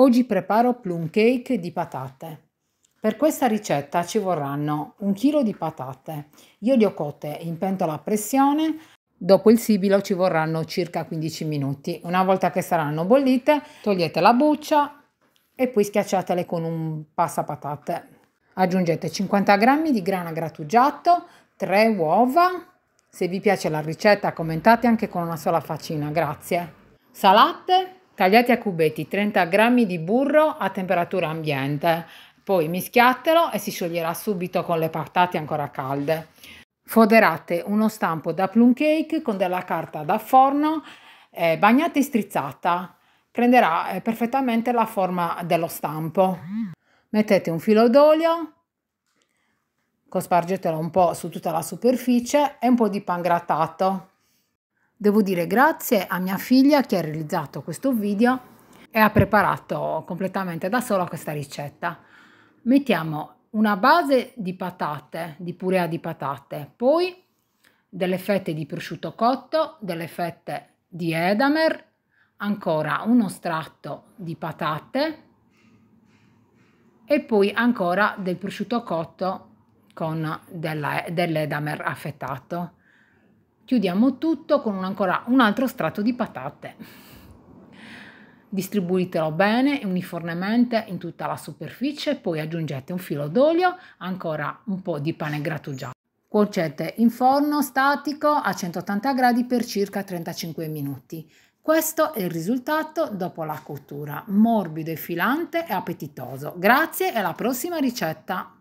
Oggi preparo plum cake di patate. Per questa ricetta ci vorranno un chilo di patate. Io le ho cotte in pentola a pressione, dopo il sibilo ci vorranno circa 15 minuti. Una volta che saranno bollite, togliete la buccia e poi schiacciatele con un passapatate. Aggiungete 50 g di grana grattugiato, 3 uova. Se vi piace la ricetta commentate anche con una sola faccina, grazie. Salate Tagliate a cubetti 30 g di burro a temperatura ambiente, poi mischiatelo e si scioglierà subito con le patate ancora calde. Foderate uno stampo da plum cake con della carta da forno eh, bagnata e strizzata. Prenderà eh, perfettamente la forma dello stampo. Mettete un filo d'olio, cospargetelo un po' su tutta la superficie e un po' di pan grattato. Devo dire grazie a mia figlia che ha realizzato questo video e ha preparato completamente da sola questa ricetta. Mettiamo una base di patate, di purea di patate, poi delle fette di prosciutto cotto, delle fette di edamer, ancora uno strato di patate e poi ancora del prosciutto cotto con dell'edamer affettato. Chiudiamo tutto con un ancora un altro strato di patate. Distribuitelo bene e uniformemente in tutta la superficie, poi aggiungete un filo d'olio, ancora un po' di pane grattugiato. Cuocete in forno statico a 180 gradi per circa 35 minuti. Questo è il risultato dopo la cottura, morbido e filante e appetitoso. Grazie e alla prossima ricetta!